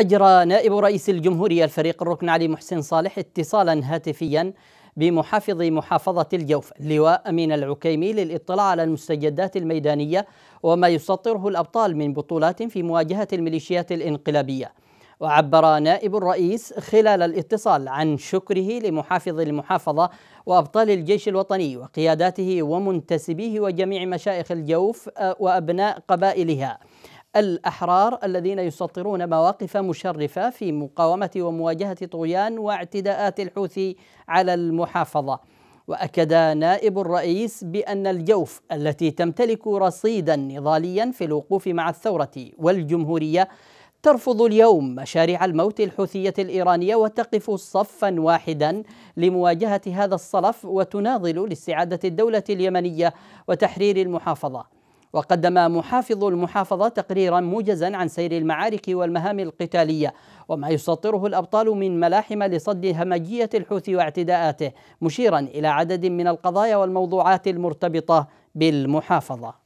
أجرى نائب رئيس الجمهورية الفريق الركن علي محسن صالح اتصالا هاتفيا بمحافظ محافظة الجوف لواء أمين العكيمي للإطلاع على المستجدات الميدانية وما يسطره الأبطال من بطولات في مواجهة الميليشيات الإنقلابية وعبر نائب الرئيس خلال الاتصال عن شكره لمحافظ المحافظة وأبطال الجيش الوطني وقياداته ومنتسبيه وجميع مشايخ الجوف آه، وأبناء قبائلها الأحرار الذين يسطرون مواقف مشرفة في مقاومة ومواجهة طغيان واعتداءات الحوثي على المحافظة واكد نائب الرئيس بان الجوف التي تمتلك رصيدا نضاليا في الوقوف مع الثوره والجمهوريه ترفض اليوم مشاريع الموت الحوثيه الايرانيه وتقف صفا واحدا لمواجهه هذا الصلف وتناضل لاستعاده الدوله اليمنيه وتحرير المحافظه وقدم محافظ المحافظة تقريرا موجزا عن سير المعارك والمهام القتالية وما يسطره الأبطال من ملاحم لصد همجية الحوثي واعتداءاته مشيرا إلى عدد من القضايا والموضوعات المرتبطة بالمحافظة